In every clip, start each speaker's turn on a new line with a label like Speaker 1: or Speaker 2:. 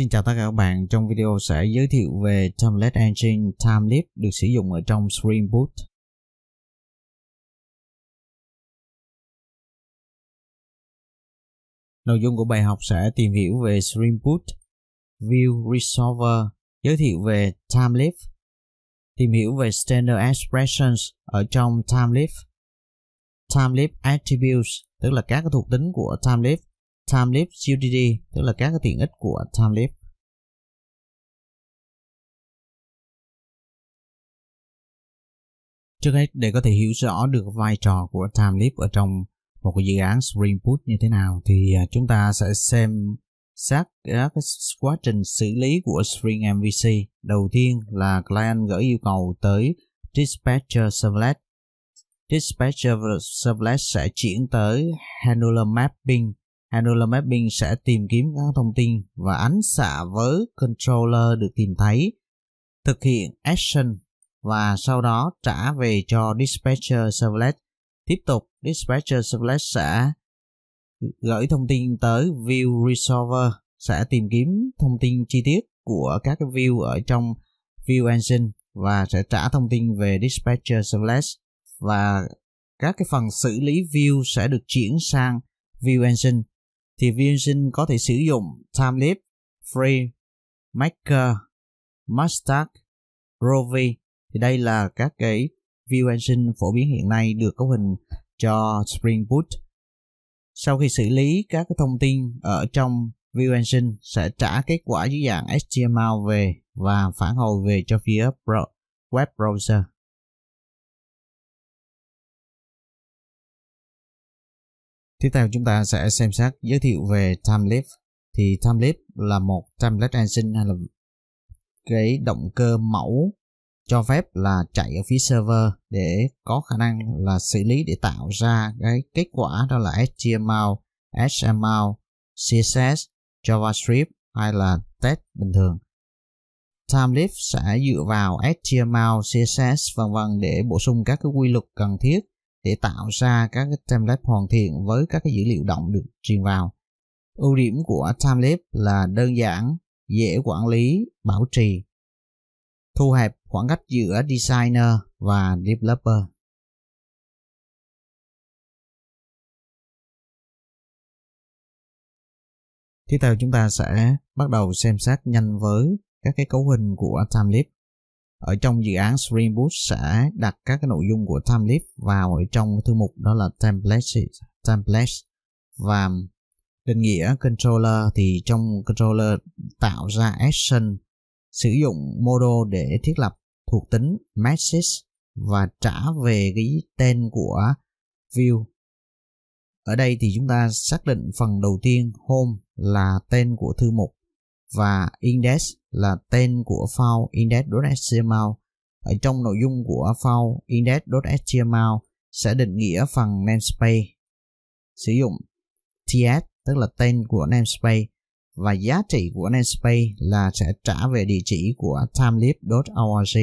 Speaker 1: Xin chào tất cả các bạn, trong video
Speaker 2: sẽ giới thiệu về Template Engine TimeLeap được sử dụng ở trong Spring Boot. Nội dung của bài học sẽ tìm hiểu về Spring Boot, View Resolver,
Speaker 1: giới thiệu về TimeLeap, tìm hiểu về Standard Expressions ở trong TimeLeap, TimeLeap Attributes, tức là các thuộc tính của TimeLeap
Speaker 2: TimeLeap CDD tức là các cái tiện ích của TimeLeap Trước hết để có thể hiểu rõ được vai trò của TimeLeap ở trong một cái dự án Spring Boot như thế nào
Speaker 1: thì à, chúng ta sẽ xem sát cái quá trình xử lý của Spring MVC. Đầu tiên là client gửi yêu cầu tới Dispatcher Servlet. Dispatcher Servlet sẽ chuyển tới Handler Mapping Handler Mapping sẽ tìm kiếm các thông tin và ánh xạ với controller được tìm thấy, thực hiện action và sau đó trả về cho Dispatcher Servlet. Tiếp tục, Dispatcher Servlet sẽ gửi thông tin tới View Resolver sẽ tìm kiếm thông tin chi tiết của các cái view ở trong View Engine và sẽ trả thông tin về Dispatcher Servlet và các cái phần xử lý view sẽ được chuyển sang View Engine thì vi sinh có thể sử dụng Timelip, Free, Maker, Mustard, Rovi. Thì đây là các cái view engine phổ biến hiện nay được cấu hình cho Spring Boot. Sau khi xử lý các cái thông tin ở trong View Engine sẽ trả kết quả dưới dạng HTML về
Speaker 2: và phản hồi về cho phía web browser. Tiếp theo chúng ta sẽ xem xét giới thiệu về Timelap. Thì Timelap là một template engine hay là
Speaker 1: cái động cơ mẫu cho phép là chạy ở phía server để có khả năng là xử lý để tạo ra cái kết quả đó là HTML, HTML, CSS, JavaScript hay là test bình thường. Timelap sẽ dựa vào HTML, CSS vân vân để bổ sung các cái quy luật cần thiết để tạo ra các cái template hoàn thiện với các cái dữ liệu động được truyền vào. Ưu điểm của Timelab là đơn giản, dễ quản lý, bảo
Speaker 2: trì, thu hẹp khoảng cách giữa designer và developer. Tiếp theo chúng ta sẽ bắt đầu xem xét nhanh với các
Speaker 1: cái cấu hình của Timelab ở trong dự án Spring Boot sẽ đặt các cái nội dung của TimeLeap vào ở trong thư mục đó là templates, templates và định nghĩa controller thì trong controller tạo ra action sử dụng model để thiết lập thuộc tính message và trả về cái tên của view ở đây thì chúng ta xác định phần đầu tiên home là tên của thư mục và index là tên của file index.html. Ở trong nội dung của file index.html sẽ định nghĩa phần namespace. Sử dụng ts tức là tên của namespace và giá trị của namespace là sẽ trả về địa chỉ của timelib.org.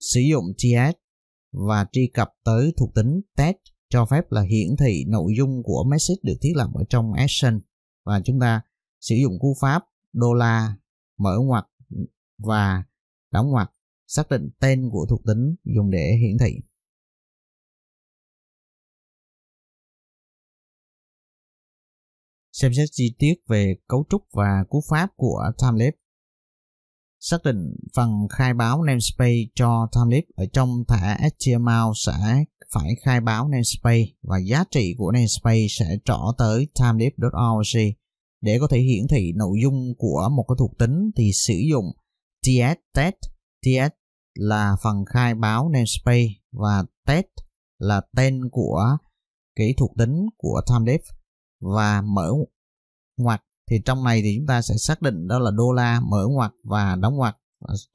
Speaker 1: Sử dụng ts và truy cập tới thuộc tính test cho phép là hiển thị nội dung của message được thiết lập ở trong action và chúng ta sử dụng cú pháp dollar mở ngoặc
Speaker 2: và đóng ngoặc xác định tên của thuộc tính dùng để hiển thị. Xem xét chi tiết về cấu trúc và cú pháp của timelap.
Speaker 1: Xác định phần khai báo namespace cho timelap ở trong thẻ HTML sẽ phải khai báo namespace và giá trị của namespace sẽ trỏ tới timelap.org để có thể hiển thị nội dung của một cái thuộc tính thì sử dụng ts test. ts là phần khai báo namespace và test là tên của cái thuộc tính của TimeDev và mở ngoặc thì trong này thì chúng ta sẽ xác định đó là đô la mở ngoặc và đóng ngoặc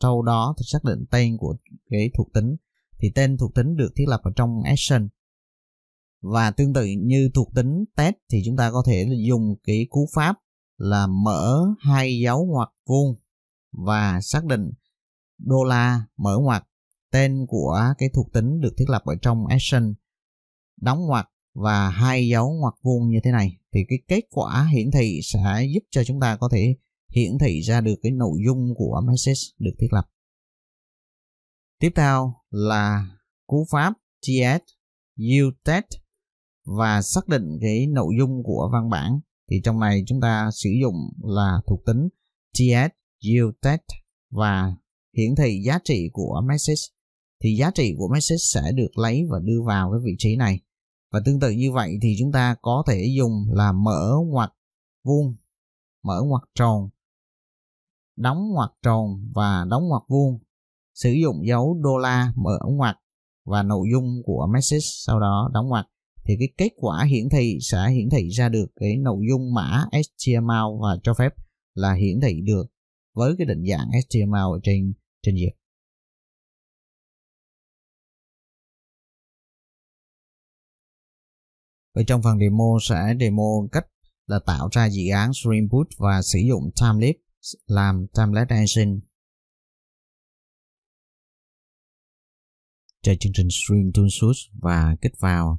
Speaker 1: sau đó thì xác định tên của cái thuộc tính thì tên thuộc tính được thiết lập ở trong action và tương tự như thuộc tính test thì chúng ta có thể dùng cái cú pháp là mở hai dấu ngoặc vuông và xác định đô la mở ngoặc tên của cái thuộc tính được thiết lập ở trong action đóng ngoặc và hai dấu ngoặc vuông như thế này thì cái kết quả hiển thị sẽ giúp cho chúng ta có thể hiển thị ra được cái nội dung của message được thiết lập. Tiếp theo là cú pháp ts utest e và xác định cái nội dung của văn bản thì trong này chúng ta sử dụng là thuộc tính ts geotech và hiển thị giá trị của message thì giá trị của message sẽ được lấy và đưa vào cái vị trí này và tương tự như vậy thì chúng ta có thể dùng là mở ngoặc vuông mở ngoặc tròn đóng ngoặc tròn và đóng ngoặc vuông sử dụng dấu đô la mở ngoặc và nội dung của message sau đó đóng ngoặc thì cái kết quả hiển thị sẽ hiển thị ra được cái nội
Speaker 2: dung mã HTML và cho phép là hiển thị được với cái định dạng HTML ở trên trình duyệt. Ở trong phần demo sẽ demo cách
Speaker 1: là tạo ra dự án Stream và sử dụng Timelapse làm Timelapse Engine.
Speaker 2: Chạy chương trình Stream Tool và kích vào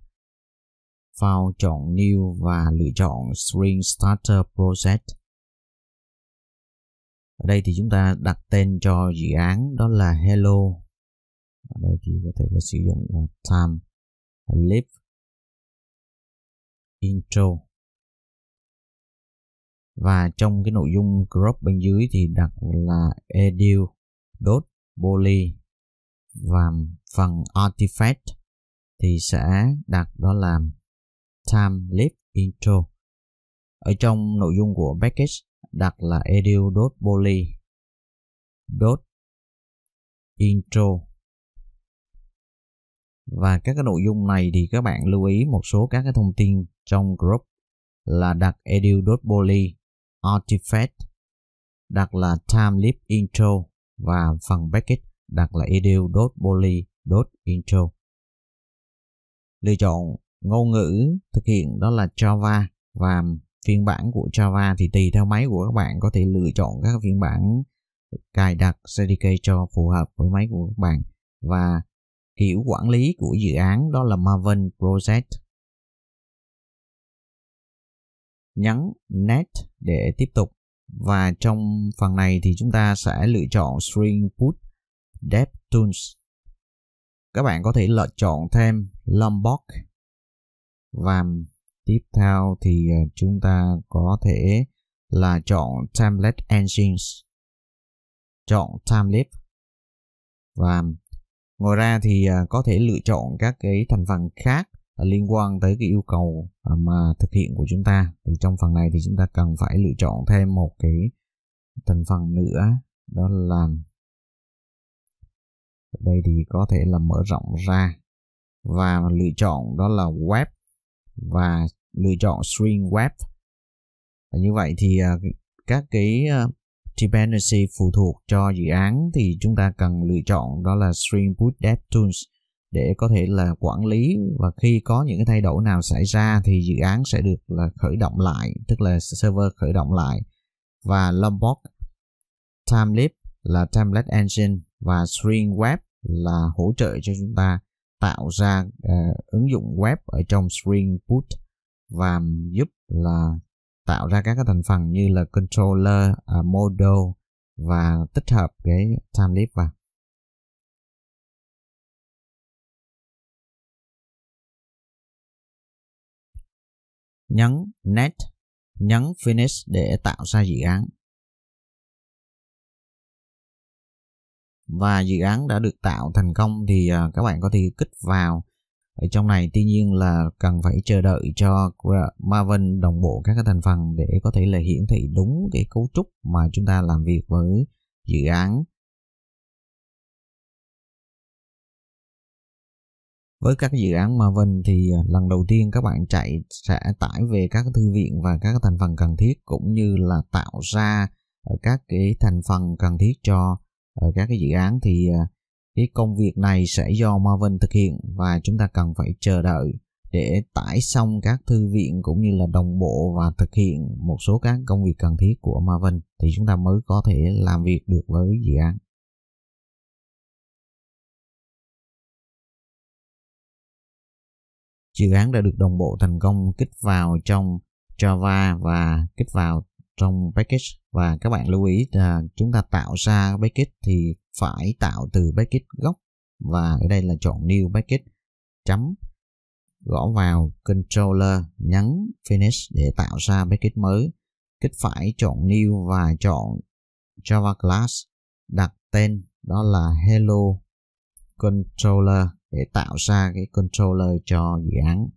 Speaker 2: vào chọn New và lựa chọn Spring Starter Project. Ở đây thì chúng ta đặt tên cho dự án đó là Hello. Ở đây thì có thể là sử dụng là Time Live Intro. Và trong cái nội dung Group bên dưới thì đặt là edu dot poly và phần artifact thì sẽ đặt đó là Time Leap Intro. Ở trong nội dung của package đặt là edu dot poly dot intro và
Speaker 1: các cái nội dung này thì các bạn lưu ý một số các cái thông tin trong group là đặt edu dot poly artifact đặt là time leap intro và phần package đặt là edu dot poly dot intro lựa chọn ngôn ngữ thực hiện đó là Java và phiên bản của Java thì tùy theo máy của các bạn có thể lựa chọn các phiên bản cài đặt CDK cho phù hợp với máy của các bạn và kiểu quản lý của dự án đó là Maven Project nhấn net để tiếp tục và trong phần này thì chúng ta sẽ lựa chọn string put DevTools các bạn có thể lựa chọn thêm lombok và tiếp theo thì ờ, chúng ta có thể là chọn template engines chọn template và ngoài ra thì ờ, có thể lựa chọn các cái thành phần khác liên quan tới cái yêu cầu ờ, mà thực hiện của chúng ta thì trong phần
Speaker 2: này thì chúng ta cần phải lựa chọn thêm một cái thành phần nữa đó là đây thì có thể là mở rộng ra và lựa chọn đó là web và lựa chọn string web
Speaker 1: và như vậy thì à, các cái à, dependency phụ thuộc cho dự án thì chúng ta cần lựa chọn đó là string boot dev tools để có thể là quản lý và khi có những cái thay đổi nào xảy ra thì dự án sẽ được là khởi động lại tức là server khởi động lại và lombok timelip là template engine và string web là hỗ trợ cho chúng ta tạo ra uh, ứng dụng web ở trong Spring Boot và giúp là
Speaker 2: tạo ra các cái thành phần như là controller, uh, à, model và tích hợp cái timelapse vào. Nhấn Net, nhấn Finish để tạo ra dự án. và dự án đã được tạo thành công thì à, các bạn có thể kích vào
Speaker 1: ở trong này tuy nhiên là cần phải chờ đợi cho Maven đồng bộ các cái thành
Speaker 2: phần để có thể là hiển thị đúng cái cấu trúc mà chúng ta làm việc với dự án với các dự án Maven thì à, lần đầu tiên các bạn chạy sẽ tải về các thư viện và các
Speaker 1: thành phần cần thiết cũng như là tạo ra các cái thành phần cần thiết cho ở ờ, các cái dự án thì ờ, cái công việc này sẽ do Marvin thực hiện và chúng ta cần phải chờ đợi để tải xong các thư viện cũng như là đồng bộ và thực
Speaker 2: hiện một số các công việc cần thiết của Marvin thì chúng ta mới có thể làm việc được với dự án. Dự án đã được đồng bộ thành công kích vào trong Java
Speaker 1: và kích vào trong package và các bạn lưu ý là chúng ta tạo ra package thì phải tạo từ package gốc và ở đây là chọn new package chấm gõ vào controller nhấn finish để tạo ra package mới kích phải chọn new và chọn java class đặt tên đó là hello controller để tạo ra cái controller cho dự án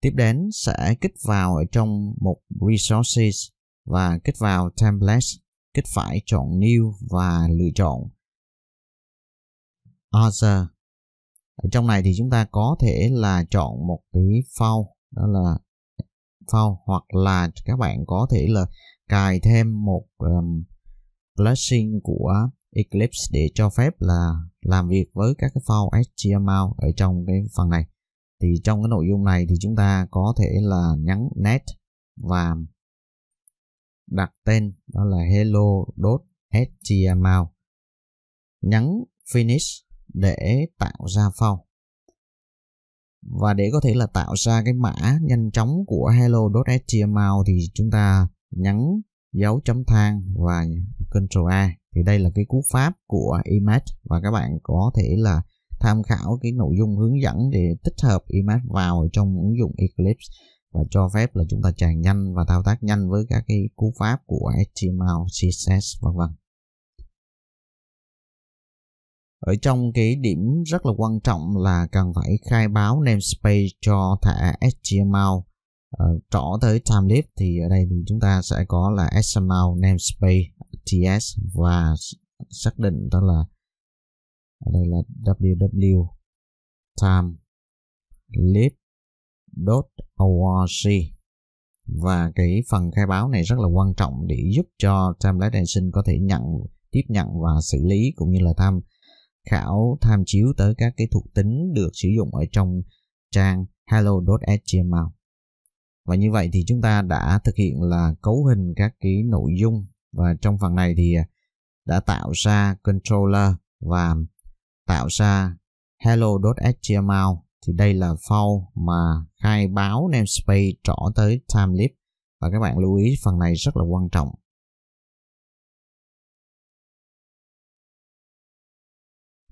Speaker 1: Tiếp đến sẽ kích vào ở trong mục Resources và kích vào Templates, kích phải chọn New và lựa chọn Other. Ở trong này thì chúng ta có thể là chọn một cái file đó là file hoặc là các bạn có thể là cài thêm một um, plugin của Eclipse để cho phép là làm việc với các cái file HTML ở trong cái phần này thì trong cái nội dung này thì chúng ta có thể là nhắn net và đặt tên đó là hello.html dot nhắn finish để tạo ra file và để có thể là tạo ra cái mã nhanh chóng của hello.html dot thì chúng ta nhắn dấu chấm than và control A thì đây là cái cú pháp của image và các bạn có thể là tham khảo cái nội dung hướng dẫn để tích hợp image vào trong ứng dụng Eclipse và cho phép là chúng ta tràn nhanh và thao tác nhanh với các cái cú pháp của HTML, CSS vân vân. Ở trong cái điểm rất là quan trọng là cần phải khai báo namespace cho thẻ HTML ờ, trỏ tới timelapse thì ở đây thì chúng ta sẽ có là HTML namespace TS
Speaker 2: và xác định đó là ở đây là www time lead org
Speaker 1: và cái phần khai báo này rất là quan trọng để giúp cho Timeless Dancing có thể nhận tiếp nhận và xử lý cũng như là tham khảo tham chiếu tới các cái thuộc tính được sử dụng ở trong trang hello.html và như vậy thì chúng ta đã thực hiện là cấu hình các cái nội dung và trong phần này thì đã tạo ra controller và tạo ra hello.html thì đây là file mà khai báo namespace trỏ
Speaker 2: tới timelapse và các bạn lưu ý phần này rất là quan trọng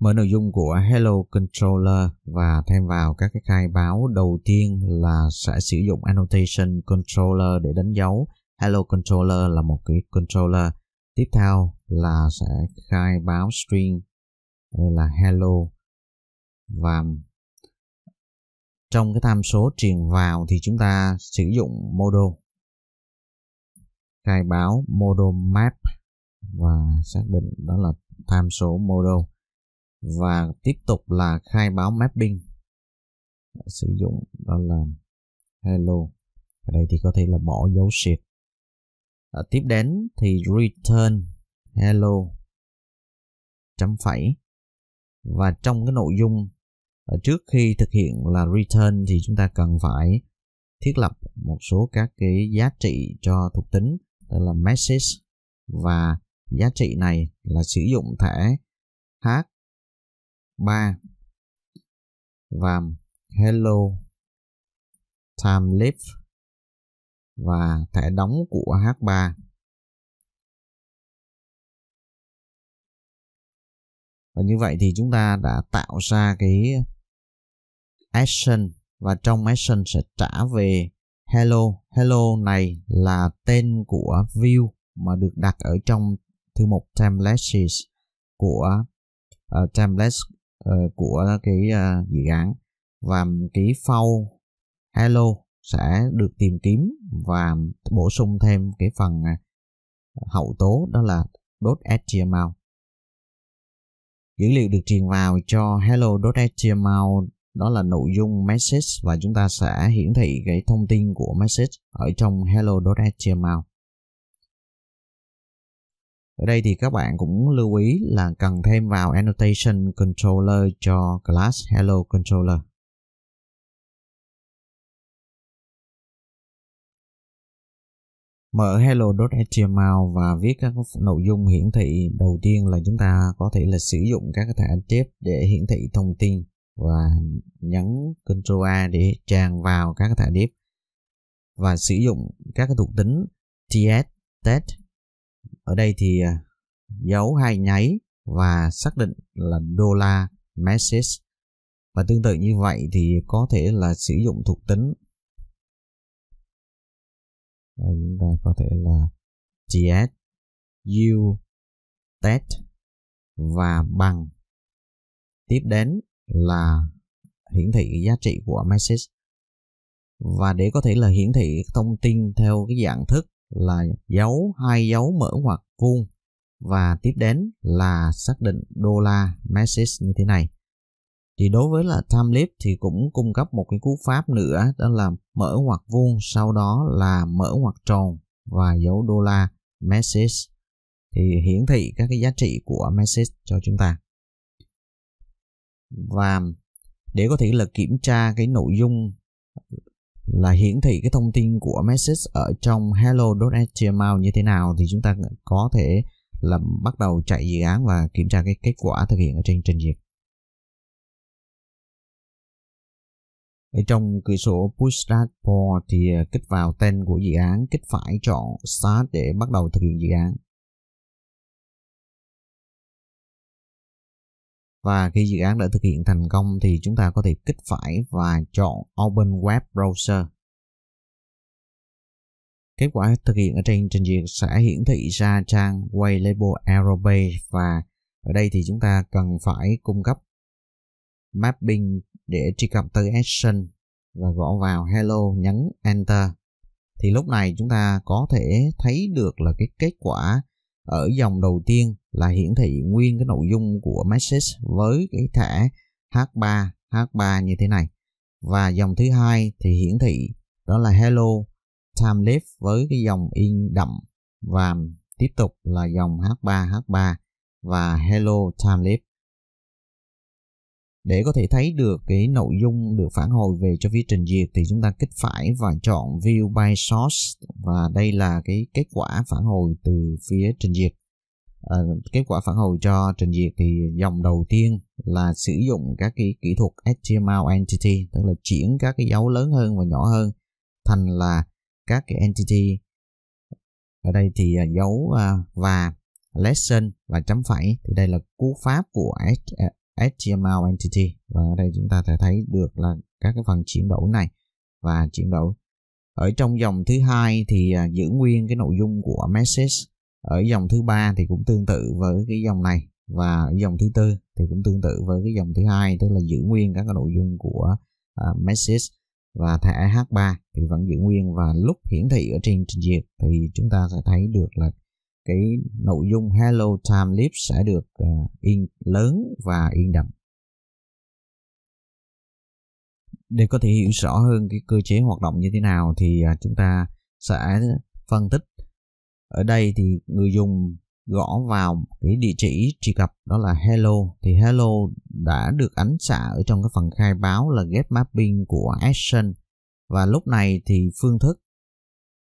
Speaker 2: mở nội dung của Hello
Speaker 1: Controller và thêm vào các cái khai báo đầu tiên là sẽ sử dụng Annotation Controller để đánh dấu Hello Controller là một cái controller tiếp theo là sẽ khai báo string đây là hello và trong cái tham số truyền vào thì chúng ta sử dụng model khai báo model map và xác định đó là tham số model và tiếp tục là khai báo mapping sử dụng đó là hello ở đây thì có thể là bỏ dấu shift tiếp đến thì return hello chấm phẩy và trong cái nội dung ờ, trước khi thực hiện là return thì chúng ta cần phải thiết lập một số các cái giá trị cho thuộc tính đây là message và giá
Speaker 2: trị này là sử dụng thẻ h3 và hello time live và thẻ đóng của h3 và như vậy thì chúng ta đã tạo ra cái action và trong action sẽ trả về hello
Speaker 1: hello này là tên của view mà được đặt ở trong thư mục templates của uh, ờ, templates uh, ờ, của cái uh, dự án và cái phao hello sẽ được tìm kiếm và bổ sung thêm cái phần hậu tố đó là .html Dữ liệu được truyền vào cho hello.html đó là nội dung message và chúng ta sẽ hiển thị cái thông tin của message ở trong hello.html. Ở đây
Speaker 2: thì các bạn cũng lưu ý là cần thêm vào annotation controller cho class hello controller. mở hello.html và viết các nội dung hiển
Speaker 1: thị đầu tiên là chúng ta có thể là sử dụng các thẻ chép để hiển thị thông tin và nhấn Ctrl A để tràn vào các thẻ điệp và sử dụng các thuộc tính ts test ở đây thì à, dấu hai nháy và xác định là dollar message
Speaker 2: và tương tự như vậy thì có thể là sử dụng thuộc tính là chúng ta có thể là ts u test e và bằng tiếp đến là
Speaker 1: hiển thị giá trị của message và để có thể là hiển thị thông tin theo cái dạng thức là dấu hai dấu mở ngoặc vuông và tiếp đến là xác định đô la message như thế này thì đối với là time TimeLeap thì cũng cung cấp một cái cú pháp nữa đó là mở ngoặc vuông sau đó là mở ngoặc tròn và dấu đô la message thì hiển thị các cái giá trị của message cho chúng ta và để có thể là kiểm tra cái nội dung là hiển thị cái thông tin của message ở trong hello.html như thế nào thì chúng ta có thể là
Speaker 2: bắt đầu chạy dự án và kiểm tra cái kết quả thực hiện ở trên trình duyệt trong cửa sổ push Start dashboard thì à, kích vào tên của dự án kích phải chọn start để bắt đầu thực hiện dự án và khi dự án đã thực hiện thành công thì chúng ta có thể kích phải và chọn Open Web Browser.
Speaker 1: Kết quả thực hiện ở trên trình duyệt sẽ hiển thị ra trang Way Label Error và ở đây thì chúng ta cần phải cung cấp mapping để truy cập tới action và gõ vào hello nhấn enter thì lúc này chúng ta có thể thấy được là cái kết quả ở dòng đầu tiên là hiển thị nguyên cái nội dung của message với cái thẻ H3 H3 như thế này và dòng thứ hai thì hiển thị đó là hello time left với cái dòng in đậm và tiếp tục là dòng H3 H3 và hello time left để có thể thấy được cái nội dung được phản hồi về cho phía trình duyệt thì chúng ta kích phải và chọn view by source và đây là cái kết quả phản hồi từ phía trình duyệt à, kết quả phản hồi cho trình duyệt thì dòng đầu tiên là sử dụng các cái kỹ thuật HTML entity tức là chuyển các cái dấu lớn hơn và nhỏ hơn thành là các cái entity ở đây thì à, dấu à, và lesson và chấm phẩy thì đây là cú pháp của à, HTML entity và ở đây chúng ta sẽ thấy được là các cái phần chuyển đổi này và chuyển đổi ở trong dòng thứ hai thì à, giữ nguyên cái nội dung của message ở dòng thứ ba thì cũng tương tự với cái dòng này và dòng thứ tư thì cũng tương tự với cái dòng thứ hai tức là giữ nguyên các cái nội dung của uh, à, message và thẻ H3 thì vẫn giữ nguyên và lúc hiển thị ở trên trình duyệt thì chúng ta sẽ thấy được là cái nội dung hello time clip sẽ được uh, in lớn và in đậm để có thể hiểu rõ hơn cái cơ chế hoạt động như thế nào thì uh, chúng ta sẽ phân tích ở đây thì người dùng gõ vào cái địa chỉ truy cập đó là hello thì hello đã được ánh xạ ở trong cái phần khai báo là get mapping của action và lúc này thì phương thức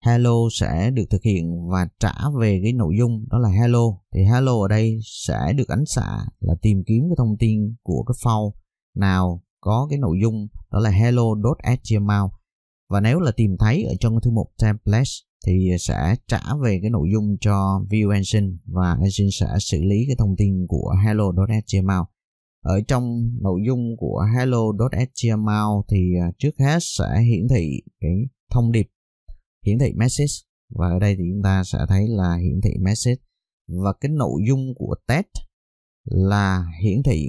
Speaker 1: hello sẽ được thực hiện và trả về cái nội dung đó là hello thì hello ở đây sẽ được ánh xạ là tìm kiếm cái thông tin của cái file nào có cái nội dung đó là hello.html và nếu là tìm thấy ở trong cái thư mục templates thì sẽ trả về cái nội dung cho view engine và engine sẽ xử lý cái thông tin của hello.html ở trong nội dung của hello.html thì à, trước hết sẽ hiển thị cái thông điệp hiển thị message và ở đây thì chúng ta sẽ thấy là hiển thị message và cái nội dung của test là hiển thị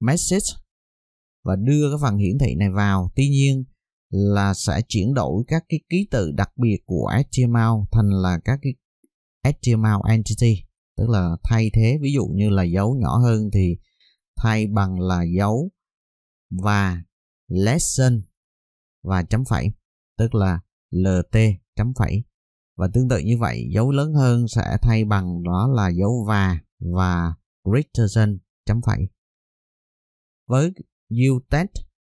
Speaker 1: message và đưa cái phần hiển thị này vào tuy nhiên là sẽ chuyển đổi các cái ký tự đặc biệt của HTML thành là các cái HTML entity tức là thay thế ví dụ như là dấu nhỏ hơn thì thay bằng là dấu và lesson và chấm phẩy tức là LT chấm phẩy và tương tự như vậy dấu lớn hơn sẽ thay bằng đó là dấu và và greater than chấm phẩy với UTED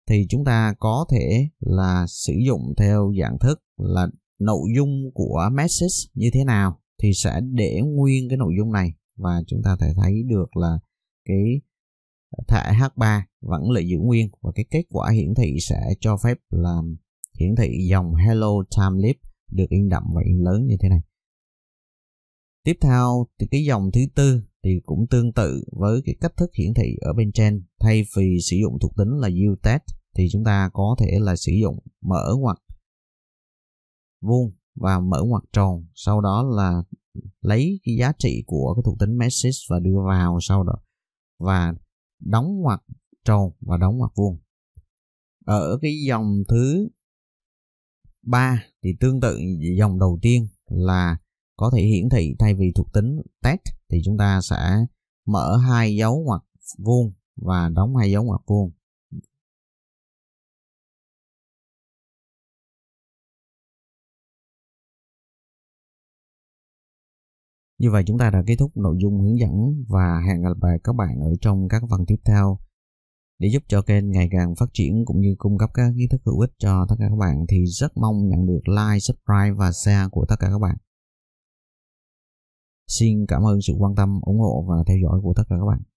Speaker 1: thì chúng ta có thể là sử dụng theo dạng thức là nội dung của message như thế nào thì sẽ để nguyên cái nội dung này và chúng ta thể thấy được là cái thẻ H3 vẫn lại giữ nguyên và cái kết quả hiển thị sẽ cho phép làm hiển thị dòng Hello Time Leap được in đậm và in lớn như thế này. Tiếp theo thì cái dòng thứ tư thì cũng tương tự với cái cách thức hiển thị ở bên trên. Thay vì sử dụng thuộc tính là UTED thì chúng ta có thể là sử dụng mở ngoặc vuông và mở ngoặc tròn. Sau đó là lấy cái giá trị của cái thuộc tính message và đưa vào sau đó và đóng ngoặc tròn và đóng ngoặc vuông. Ở cái dòng thứ 3 thì tương tự dòng đầu tiên là có thể hiển thị thay vì thuộc tính
Speaker 2: test thì chúng ta sẽ mở hai dấu ngoặc vuông và đóng hai dấu ngoặc vuông. Như vậy chúng ta đã kết thúc nội dung hướng dẫn và hẹn gặp lại các bạn ở trong các phần tiếp theo
Speaker 1: để giúp cho kênh ngày càng phát triển cũng như cung cấp các kiến thức hữu ích cho tất cả các bạn thì rất mong nhận
Speaker 2: được like, subscribe và share của tất cả các bạn. Xin cảm ơn sự quan tâm, ủng hộ và theo dõi của tất cả các bạn.